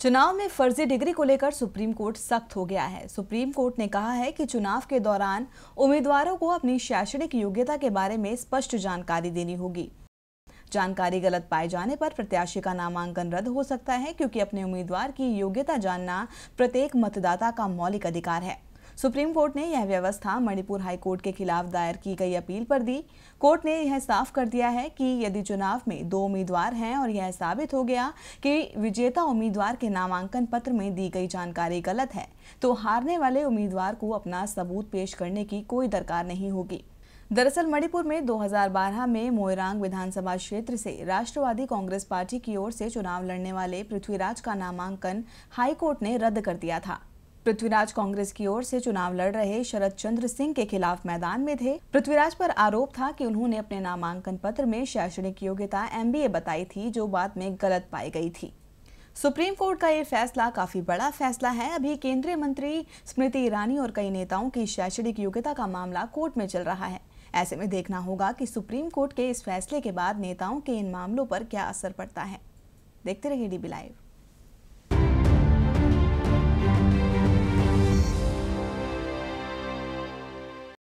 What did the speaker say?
चुनाव में फर्जी डिग्री को लेकर सुप्रीम कोर्ट सख्त हो गया है सुप्रीम कोर्ट ने कहा है कि चुनाव के दौरान उम्मीदवारों को अपनी शैक्षणिक योग्यता के बारे में स्पष्ट जानकारी देनी होगी जानकारी गलत पाए जाने पर प्रत्याशी का नामांकन रद्द हो सकता है क्योंकि अपने उम्मीदवार की योग्यता जानना प्रत्येक मतदाता का मौलिक अधिकार है सुप्रीम कोर्ट ने यह व्यवस्था मणिपुर हाई कोर्ट के खिलाफ दायर की गई अपील पर दी कोर्ट ने यह साफ कर दिया है कि यदि चुनाव में दो उम्मीदवार हैं और यह साबित हो गया कि विजेता उम्मीदवार के नामांकन पत्र में दी गई जानकारी गलत है तो हारने वाले उम्मीदवार को अपना सबूत पेश करने की कोई दरकार नहीं होगी दरअसल मणिपुर में 2012 में मोयरांग विधानसभा क्षेत्र से राष्ट्रवादी कांग्रेस पार्टी की ओर से चुनाव लड़ने वाले पृथ्वीराज का नामांकन हाईकोर्ट ने रद्द कर दिया था पृथ्वीराज कांग्रेस की ओर से चुनाव लड़ रहे शरद चंद्र सिंह के खिलाफ मैदान में थे पृथ्वीराज पर आरोप था कि उन्होंने अपने नामांकन पत्र में शैक्षणिक योग्यता एमबीए बताई थी जो बाद में गलत पाई गई थी सुप्रीम कोर्ट का ये फैसला काफी बड़ा फैसला है अभी केंद्रीय मंत्री स्मृति ईरानी और कई नेताओं की शैक्षणिक योग्यता का मामला कोर्ट में चल रहा है ऐसे में देखना होगा कि सुप्रीम कोर्ट के इस फैसले के बाद नेताओं के इन मामलों पर क्या असर पड़ता है देखते रहिए डीबी लाइव